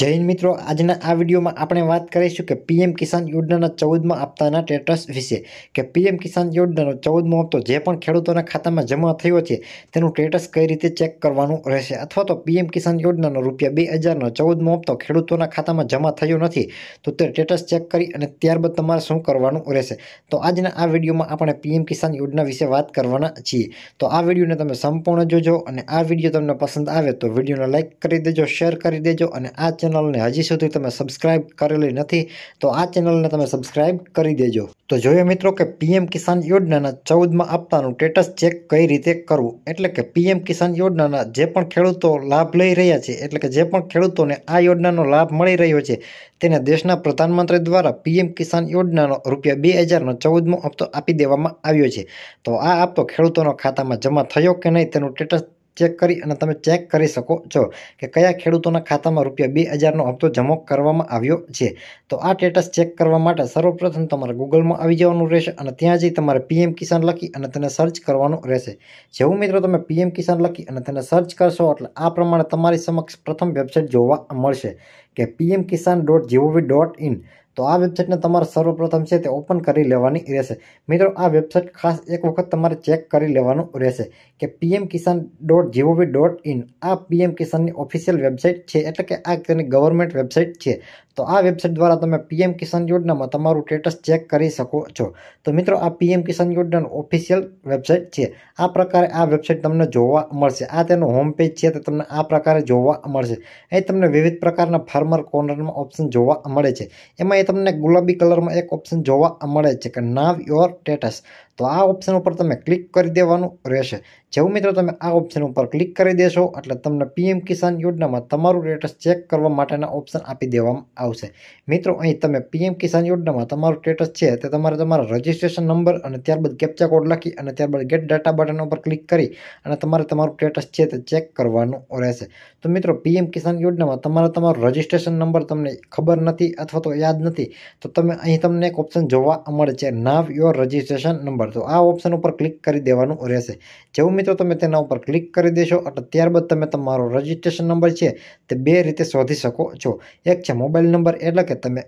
જૈન મિત્રો આજના આ વિડીયોમાં આપણે વાત કરીશું કે પીએમ કિસાન યોજનાના ચૌદમાં આપતાના સ્ટેટસ વિશે કે પીએમ કિસાન યોજનાનો ચૌદમો હપ્તો જે પણ ખેડૂતોના ખાતામાં જમા થયો છે તેનું સ્ટેટસ કઈ રીતે ચેક કરવાનું રહેશે અથવા તો પીએમ કિસાન યોજનાનો રૂપિયા બે હજારનો ચૌદમો હપ્તો ખેડૂતોના ખાતામાં જમા થયો નથી તો તે સ્ટેટસ ચેક કરી અને ત્યારબાદ તમારે શું કરવાનું રહેશે તો આજના આ વિડીયોમાં આપણે પીએમ કિસાન યોજના વિશે વાત કરવાના છીએ તો આ વિડીયોને તમે સંપૂર્ણ જોજો અને આ વિડીયો તમને પસંદ આવે તો વિડીયોને લાઇક કરી દેજો શેર કરી દેજો અને આ ચેનલ ચેનલને હજી સુધી તમે સબસ્ક્રાઇબ કરેલી નથી તો આ ચેનલને તમે સબસ્ક્રાઇબ કરી દેજો તો જોઈએ મિત્રો કે પીએમ કિસાન યોજનાના ચૌદમાં આપવાનું સ્ટેટસ ચેક કઈ રીતે કરવું એટલે કે પીએમ કિસાન યોજનાના જે પણ ખેડૂતો લાભ લઈ રહ્યા છે એટલે કે જે પણ ખેડૂતોને આ યોજનાનો લાભ મળી રહ્યો છે તેને દેશના પ્રધાનમંત્રી દ્વારા પીએમ કિસાન યોજનાનો રૂપિયા બે હજારનો ચૌદમો હપ્તો આપી દેવામાં આવ્યો છે તો આ હપ્તો ખેડૂતોના ખાતામાં જમા થયો કે નહીં તેનું સ્ટેટસ ચેક કરી અને તમે ચેક કરી શકો છો કે કયા ખેડૂતોના ખાતામાં રૂપિયા બે હજારનો હપ્તો જમો કરવામાં આવ્યો છે તો આ સ્ટેટસ ચેક કરવા માટે સર્વપ્રથમ તમારે ગૂગલમાં આવી જવાનું રહેશે અને ત્યાં જઈ તમારે પીએમ કિસાન લખી અને તેને સર્ચ કરવાનું રહેશે જેવું મિત્રો તમે પીએમ કિસાન લખી અને તેને સર્ચ કરશો એટલે આ પ્રમાણે તમારી સમક્ષ પ્રથમ વેબસાઇટ જોવા મળશે કે PM Kisan dot G O V dot in વેબસાઇટને તમારે સર્વપ્રથમ છે તે ઓપન કરી લેવાની રહેશે મિત્રો આ વેબસાઇટ ખાસ એક વખત તમારે ચેક કરી લેવાનું રહેશે કે PM Kisan dot G O V dot PM કિસાનની ઓફિશિયલ વેબસાઇટ છે એટલે કે આ તેની ગવર્મેન્ટ વેબસાઇટ છે તો આ વેબસાઇટ દ્વારા તમે પીએમ કિસાન યોજનામાં તમારું સ્ટેટસ ચેક કરી શકો છો તો મિત્રો આ પીએમ કિસાન યોજનાનું ઓફિશિયલ વેબસાઇટ છે આ પ્રકારે આ વેબસાઇટ તમને જોવા મળશે આ તેનું હોમ પેજ છે તે તમને આ પ્રકારે જોવા મળશે એ તમને વિવિધ પ્રકારના ફાર્મર કોર્નરમાં ઓપ્શન જોવા મળે છે એમાં એ તમને ગુલાબી કલરમાં એક ઓપ્શન જોવા મળે છે કે નાવ યોર સ્ટેટસ તો આ ઓપ્શન ઉપર તમે ક્લિક કરી દેવાનું રહેશે જેવું મિત્રો તમે આ ઓપ્શન ઉપર ક્લિક કરી દેશો એટલે તમને પીએમ કિસાન યોજનામાં તમારું સ્ટેટસ ચેક કરવા માટેના ઓપ્શન આપી દેવામાં આવશે મિત્રો અહીં તમે પીએમ કિસાન યોજનામાં તમારું સ્ટેટસ છે તે તમારે તમારા રજિસ્ટ્રેશન નંબર અને ત્યારબાદ કેપ્ચા કોડ લખી અને ત્યારબાદ ગેટ ડેટા બટન ઉપર ક્લિક કરી અને તમારે તમારું સ્ટેટસ છે તે ચેક કરવાનું રહેશે તો મિત્રો પીએમ કિસાન યોજનામાં તમારા તમારો રજિસ્ટ્રેશન નંબર તમને ખબર નથી અથવા તો યાદ નથી તો તમે અહીં તમને એક ઓપ્શન જોવા મળે છે નાવ યોર રજિસ્ટ્રેશન નંબર બરાબર તો આ ઓપ્શન ઉપર ક્લિક કરી દેવાનું રહેશે જેવું મિત્રો તમે તેના ઉપર ક્લિક કરી દેશો એટલે ત્યારબાદ તમે તમારો રજિસ્ટ્રેશન નંબર છે તે બે રીતે શોધી શકો છો એક છે મોબાઈલ નંબર એટલે કે તમે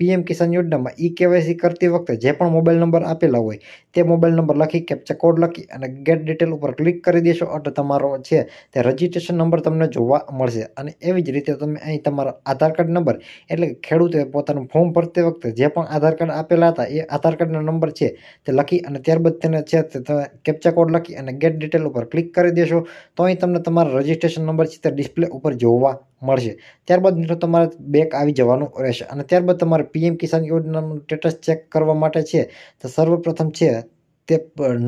પીએમ કિસાન યોજનામાં ઈ કેવાયસી કરતી વખતે જે પણ મોબાઈલ નંબર આપેલા હોય તે મોબાઈલ નંબર લખી કેપ્ચા કોડ લખી અને ગેટ ડિટેલ ઉપર ક્લિક કરી દેશો એટલે તમારો છે તે રજીસ્ટ્રેશન નંબર તમને જોવા મળશે અને એવી જ રીતે તમે અહીં તમારો આધાર કાર્ડ નંબર એટલે કે ખેડૂતે પોતાનું ફોર્મ ભરતી વખતે જે પણ આધાર કાર્ડ આપેલા હતા એ આધાર કાર્ડનો નંબર છે તે લખી અને ત્યારબાદ તેને છે તે તમે કોડ લખી અને ગેટ ડિટેલ ઉપર ક્લિક કરી દેશો તો અહીં તમને તમારો રજિસ્ટ્રેશન નંબર છે તે ડિસ્પ્લે ઉપર જોવા મળશે ત્યારબાદ મિત્રો તમારે બેક આવી જવાનું રહેશે અને ત્યારબાદ તમારે પીએમ કિસાન યોજનાનું સ્ટેટસ ચેક કરવા માટે છે તો સર્વપ્રથમ છે તે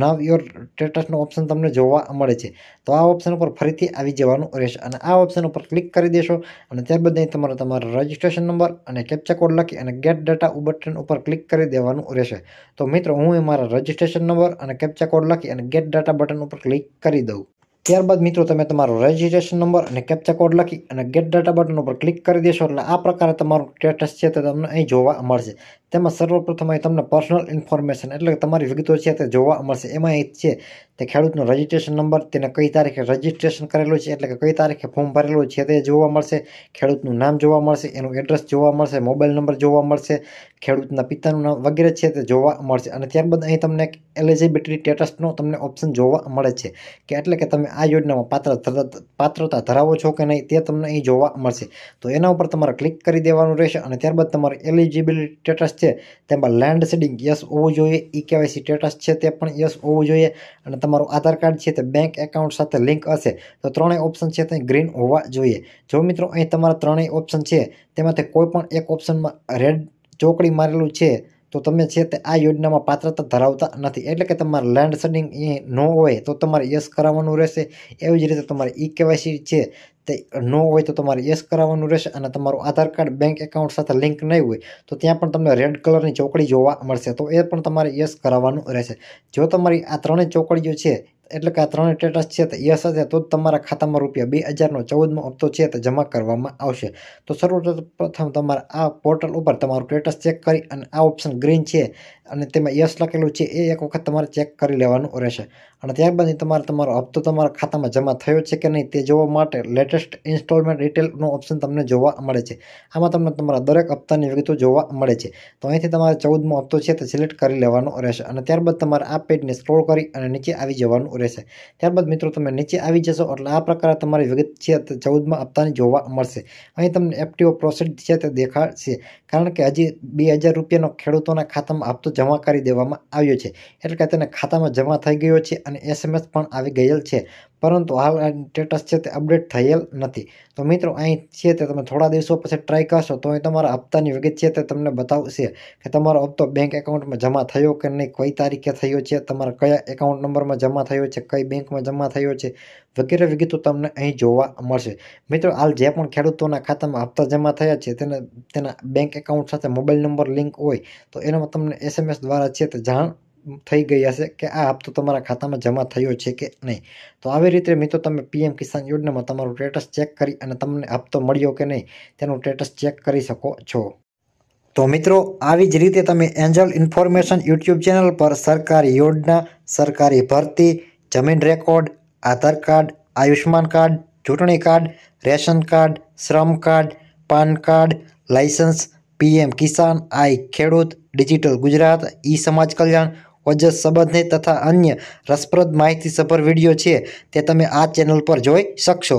નવ યોર સ્ટેટસનો ઓપ્શન તમને જોવા મળે છે તો આ ઓપ્શન ઉપર ફરીથી આવી જવાનું રહેશે અને આ ઓપ્શન ઉપર ક્લિક કરી દેશો અને ત્યારબાદ અહીં તમારે તમારો રજિસ્ટ્રેશન નંબર અને કેપ્ચા કોડ લખી અને ગેટ ડેટા ઉબર ટ્રેન ઉપર ક્લિક કરી દેવાનું રહેશે તો મિત્રો હું એ મારા રજિસ્ટ્રેશન નંબર અને કેપ્ચા કોડ લખી અને ગેટ ડેટા બટન ઉપર ક્લિક કરી દઉં ત્યારબાદ મિત્રો તમે તમારો રજિસ્ટ્રેશન નંબર અને કેપ્ચા કોડ લખી અને ગેટ ડેટા બટન ઉપર ક્લિક કરી દેશો એટલે આ પ્રકારે તમારું સ્ટેટસ છે તે તમને અહીં જોવા મળશે તેમાં સર્વપ્રથમ અહીં તમને પર્સનલ ઇન્ફોર્મેશન એટલે કે તમારી વિગતો છે તે જોવા મળશે એમાં અહીં છે તે ખેડૂતનો રજિસ્ટ્રેશન નંબર તેને કઈ તારીખે રજિસ્ટ્રેશન કરેલું છે એટલે કે કઈ તારીખે ફોર્મ ભરેલું છે તે જોવા મળશે ખેડૂતનું નામ જોવા મળશે એનું એડ્રેસ જોવા મળશે મોબાઈલ નંબર જોવા મળશે ખેડૂતના પિતાનું નામ વગેરે છે તે જોવા મળશે અને ત્યારબાદ અહીં તમને એક એલિજિબિલિટી સ્ટેટસનો તમને ઓપ્શન જોવા મળે છે કે એટલે કે તમે આ યોજનામાં પાત્ર પાત્રતા ધરાવો છો કે નહીં તે તમને અહીં જોવા મળશે તો એના ઉપર તમારે ક્લિક કરી દેવાનું રહેશે અને ત્યારબાદ તમારે એલિજિબિલિટી સ્ટેટસ છે તેમાં લેન્ડ સીડિંગ યસ હોવું જોઈએ ઈ કેવાયસી સ્ટેટસ છે તે પણ યસ હોવું જોઈએ અને તમારું આધાર કાર્ડ છે તે બેંક એકાઉન્ટ સાથે લિંક હશે તો ત્રણેય ઓપ્શન છે તે ગ્રીન હોવા જોઈએ જો મિત્રો અહીં તમારા ત્રણેય ઓપ્શન છે તેમાંથી કોઈ પણ એક ઓપ્શનમાં રેડ ચોકડી મારેલું છે તો તમે છે તે આ યોજનામાં પાત્રતા ધરાવતા નથી એટલે કે તમારે લેન્ડ સેડિંગ એ ન હોય તો તમારે યસ કરાવવાનું રહેશે એવી જ રીતે તમારે ઈ કેવાયસી છે તે ન હોય તો તમારે યસ કરાવવાનું રહેશે અને તમારું આધાર કાર્ડ બેંક એકાઉન્ટ સાથે લિંક નહીં હોય તો ત્યાં પણ તમને રેડ કલરની ચોકડી જોવા મળશે તો એ પણ તમારે યસ કરાવવાનું રહેશે જો તમારી આ ત્રણેય ચોકડીઓ છે એટલે કે આ ત્રણેય સ્ટેટસ છે તે યસ હશે તો જ તમારા ખાતામાં રૂપિયા બે હજારનો ચૌદમો હપ્તો છે તે જમા કરવામાં આવશે તો સર્વપ્રથમ તમારે આ પોર્ટલ ઉપર તમારું સ્ટેટસ ચેક કરી અને આ ઓપ્શન ગ્રીન છે અને તેમાં યસ લખેલું છે એ એક વખત તમારે ચેક કરી લેવાનું રહેશે અને ત્યારબાદ તમારે તમારો હપ્તો તમારા ખાતામાં જમા થયો છે કે નહીં તે જોવા માટે લેટેસ્ટ ઇન્સ્ટોલમેન્ટ ડિટેલનો ઓપ્શન તમને જોવા મળે છે આમાં તમને તમારા દરેક હપ્તાની વિગતો જોવા મળે છે તો અહીંથી તમારે ચૌદમો હપ્તો છે તે સિલેક્ટ કરી લેવાનો રહેશે અને ત્યારબાદ તમારે આ પેજને સ્ક્રોલ કરી અને નીચે આવી જવાનું રહેશે ત્યારબાદ મિત્રો તમે નીચે આવી જશો એટલે આ પ્રકારે તમારી વિગત છે તે ચૌદમાં હપ્તાની જોવા મળશે અહીં તમને એફટીઓ પ્રોસેસ છે તે દેખાડશે કારણ કે હજી બે હજાર રૂપિયાનો ખેડૂતોના ખાતામાં હપ્તો જમા કરી દેવામાં આવ્યો છે એટલે કે તેને ખાતામાં જમા થઈ ગયો છે અને એસએમએસ પણ આવી ગયેલ છે પરંતુ હાલ સ્ટેટસ છે તે અપડેટ થયેલ નથી તો મિત્રો અહીં છે તે તમે થોડા દિવસો પછી ટ્રાય કરશો તો અહીં તમારા હપ્તાની વિગત છે તે તમને બતાવશે કે તમારો હપ્તો બેંક એકાઉન્ટમાં જમા થયો કે નહીં કઈ તારીખે થયો છે તમારા કયા એકાઉન્ટ નંબરમાં જમા થયો છે કઈ બેંકમાં જમા થયો છે વગેરે વિગતો તમને અહીં જોવા મળશે મિત્રો હાલ જે પણ ખેડૂતોના ખાતામાં હપ્તા જમા થયા છે તેને તેના બેંક એકાઉન્ટ સાથે મોબાઈલ નંબર લિંક હોય તો એનામાં તમને એસએમએસ દ્વારા છે તે જાણ થઈ ગઈ હશે કે આ હપ્તો તમારા ખાતામાં જમા થયો છે કે નહીં તો આવી રીતે મિત્રો તમે પીએમ કિસાન યોજનામાં તમારું સ્ટેટસ ચેક કરી અને તમને હપ્તો મળ્યો કે નહીં તેનું સ્ટેટસ ચેક કરી શકો છો તો મિત્રો આવી જ રીતે તમે એન્જલ ઇન્ફોર્મેશન યુટ્યુબ ચેનલ પર સરકારી યોજના સરકારી ભરતી જમીન record Aadhaar card Ayushman card ચૂંટણી card ration card Shram card PAN card licence PM Kisan I ખેડૂત ડિજિટલ ગુજરાત ઈ સમાજ કલ્યાણ ઓજસ સંબંધિત તથા અન્ય રસપ્રદ માહિતીસભર વિડીયો છે તે તમે આ ચેનલ પર જોઈ શકશો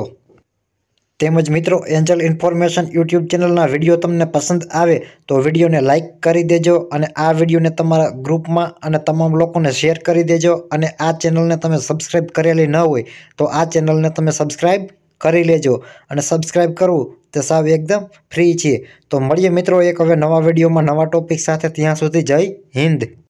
તેમજ મિત્રો એન્જલ ઇન્ફોર્મેશન યુટ્યુબ ચેનલના વિડીયો તમને પસંદ આવે તો વિડીયોને લાઇક કરી દેજો અને આ વિડીયોને તમારા ગ્રુપમાં અને તમામ લોકોને શેર કરી દેજો અને આ ચેનલને તમે સબસ્ક્રાઈબ કરેલી ન હોય તો આ ચેનલને તમે સબસ્ક્રાઈબ કરી લેજો અને સબસ્ક્રાઈબ કરવું તે સાવ એકદમ ફ્રી છે તો મળીએ મિત્રો એક હવે નવા વિડીયોમાં નવા ટોપિક સાથે ત્યાં સુધી જય હિન્દ